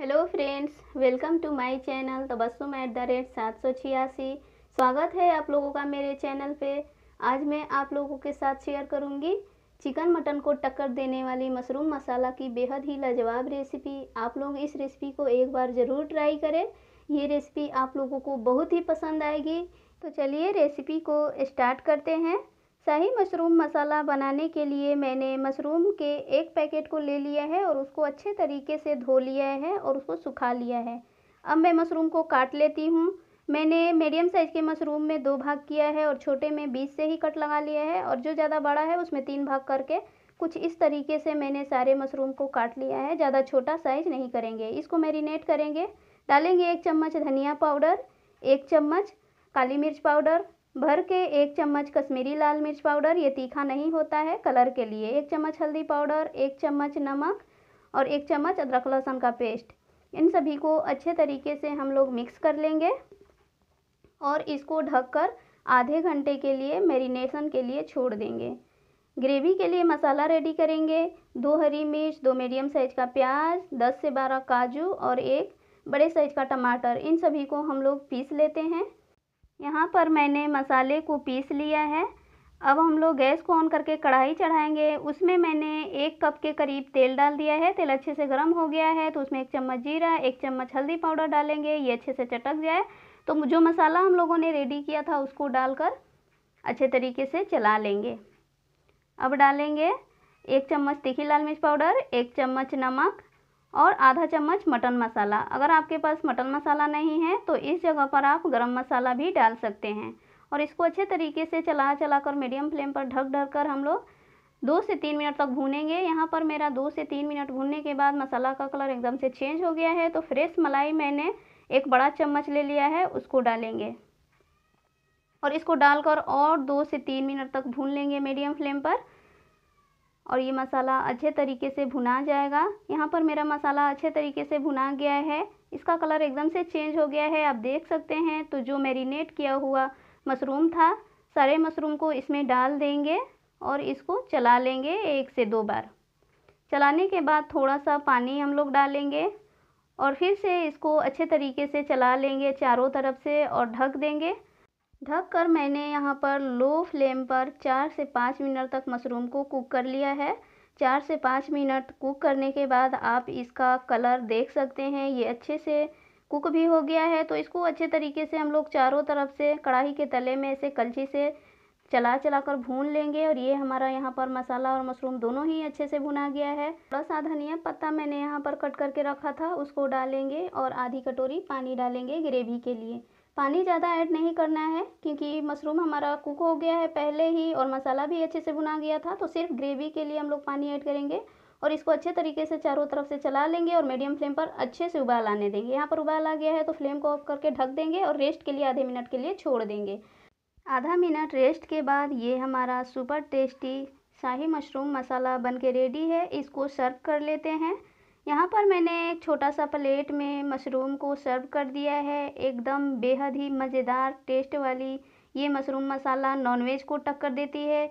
hello friends welcome to my channel Tabassum at the rate सात सौ छियासी स्वागत है आप लोगों का मेरे चैनल पे आज मैं आप लोगों के साथ शेयर करूंगी चिकन मटन को टक्कर देने वाली मशरूम मसाला की बेहद ही लाजवाब रेसिपी आप लोग इस रेसिपी को एक बार ज़रूर ट्राई करें ये रेसिपी आप लोगों को बहुत ही पसंद आएगी तो चलिए रेसिपी को स्टार्ट करते हैं शाही मशरूम मसाला बनाने के लिए मैंने मशरूम के एक पैकेट को ले लिया है और उसको अच्छे तरीके से धो लिया है और उसको सुखा लिया है अब मैं मशरूम को काट लेती हूँ मैंने मीडियम साइज़ के मशरूम में दो भाग किया है और छोटे में बीस से ही कट लगा लिया है और जो ज़्यादा बड़ा है उसमें तीन भाग करके कुछ इस तरीके से मैंने सारे मशरूम को काट लिया है ज़्यादा छोटा साइज नहीं करेंगे इसको मैरिनेट करेंगे डालेंगे एक चम्मच धनिया पाउडर एक चम्मच काली मिर्च पाउडर भर के एक चम्मच कश्मीरी लाल मिर्च पाउडर ये तीखा नहीं होता है कलर के लिए एक चम्मच हल्दी पाउडर एक चम्मच नमक और एक चम्मच अदरक लहसुन का पेस्ट इन सभी को अच्छे तरीके से हम लोग मिक्स कर लेंगे और इसको ढककर आधे घंटे के लिए मेरीनेशन के लिए छोड़ देंगे ग्रेवी के लिए मसाला रेडी करेंगे दो हरी मिर्च दो मीडियम साइज का प्याज दस से बारह काजू और एक बड़े साइज का टमाटर इन सभी को हम लोग पीस लेते हैं यहाँ पर मैंने मसाले को पीस लिया है अब हम लोग गैस को ऑन करके कढ़ाई चढ़ाएंगे उसमें मैंने एक कप के करीब तेल डाल दिया है तेल अच्छे से गर्म हो गया है तो उसमें एक चम्मच जीरा एक चम्मच हल्दी पाउडर डालेंगे ये अच्छे से चटक जाए तो जो मसाला हम लोगों ने रेडी किया था उसको डालकर अच्छे तरीके से चला लेंगे अब डालेंगे एक चम्मच तीखी लाल मिर्च पाउडर एक चम्मच नमक और आधा चम्मच मटन मसाला अगर आपके पास मटन मसाला नहीं है तो इस जगह पर आप गरम मसाला भी डाल सकते हैं और इसको अच्छे तरीके से चला चला कर मीडियम फ्लेम पर ढक ढक कर हम लोग दो से तीन मिनट तक भूनेंगे यहाँ पर मेरा दो से तीन मिनट भूनने के बाद मसाला का कलर एकदम से चेंज हो गया है तो फ्रेश मलाई मैंने एक बड़ा चम्मच ले लिया है उसको डालेंगे और इसको डालकर और दो से तीन मिनट तक भून लेंगे मीडियम फ्लेम पर और ये मसाला अच्छे तरीके से भुना जाएगा यहाँ पर मेरा मसाला अच्छे तरीके से भुना गया है इसका कलर एकदम से चेंज हो गया है आप देख सकते हैं तो जो मैरिनेट किया हुआ मशरूम था सारे मशरूम को इसमें डाल देंगे और इसको चला लेंगे एक से दो बार चलाने के बाद थोड़ा सा पानी हम लोग डालेंगे और फिर से इसको अच्छे तरीके से चला लेंगे चारों तरफ से और ढक देंगे ढक कर मैंने यहाँ पर लो फ्लेम पर चार से पाँच मिनट तक मशरूम को कुक कर लिया है चार से पाँच मिनट कुक करने के बाद आप इसका कलर देख सकते हैं ये अच्छे से कुक भी हो गया है तो इसको अच्छे तरीके से हम लोग चारों तरफ से कढ़ाई के तले में ऐसे कलछी से चला चला कर भून लेंगे और ये हमारा यहाँ पर मसाला और मशरूम दोनों ही अच्छे से भुना गया है थोड़ा सा धनिया पत्ता मैंने यहाँ पर कट करके रखा था उसको डालेंगे और आधी कटोरी पानी डालेंगे ग्रेवी के लिए पानी ज़्यादा ऐड नहीं करना है क्योंकि मशरूम हमारा कुक हो गया है पहले ही और मसाला भी अच्छे से भुना गया था तो सिर्फ ग्रेवी के लिए हम लोग पानी ऐड करेंगे और इसको अच्छे तरीके से चारों तरफ से चला लेंगे और मीडियम फ्लेम पर अच्छे से उबाल आने देंगे यहाँ पर उबाल आ गया है तो फ्लेम को ऑफ करके ढक देंगे और रेस्ट के लिए आधे मिनट के लिए छोड़ देंगे आधा मिनट रेस्ट के बाद ये हमारा सुपर टेस्टी शाही मशरूम मसाला बन के रेडी है इसको सर्व कर लेते हैं यहाँ पर मैंने एक छोटा सा प्लेट में मशरूम को सर्व कर दिया है एकदम बेहद ही मज़ेदार टेस्ट वाली ये मशरूम मसाला नॉनवेज को टक्कर देती है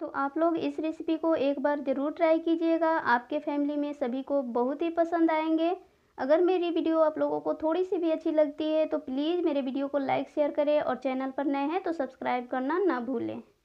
तो आप लोग इस रेसिपी को एक बार ज़रूर ट्राई कीजिएगा आपके फैमिली में सभी को बहुत ही पसंद आएंगे अगर मेरी वीडियो आप लोगों को थोड़ी सी भी अच्छी लगती है तो प्लीज़ मेरे वीडियो को लाइक शेयर करें और चैनल पर नए हैं तो सब्सक्राइब करना ना भूलें